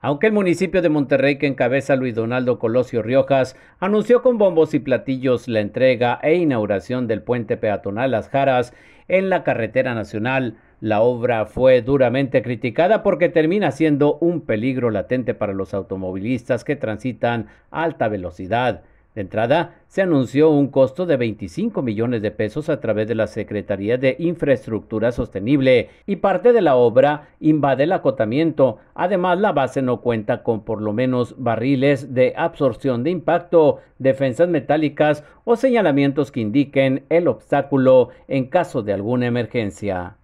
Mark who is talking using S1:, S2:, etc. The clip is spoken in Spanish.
S1: Aunque el municipio de Monterrey, que encabeza Luis Donaldo Colosio Riojas, anunció con bombos y platillos la entrega e inauguración del puente peatonal Las Jaras en la carretera nacional, la obra fue duramente criticada porque termina siendo un peligro latente para los automovilistas que transitan a alta velocidad entrada, se anunció un costo de 25 millones de pesos a través de la Secretaría de Infraestructura Sostenible y parte de la obra invade el acotamiento. Además, la base no cuenta con por lo menos barriles de absorción de impacto, defensas metálicas o señalamientos que indiquen el obstáculo en caso de alguna emergencia.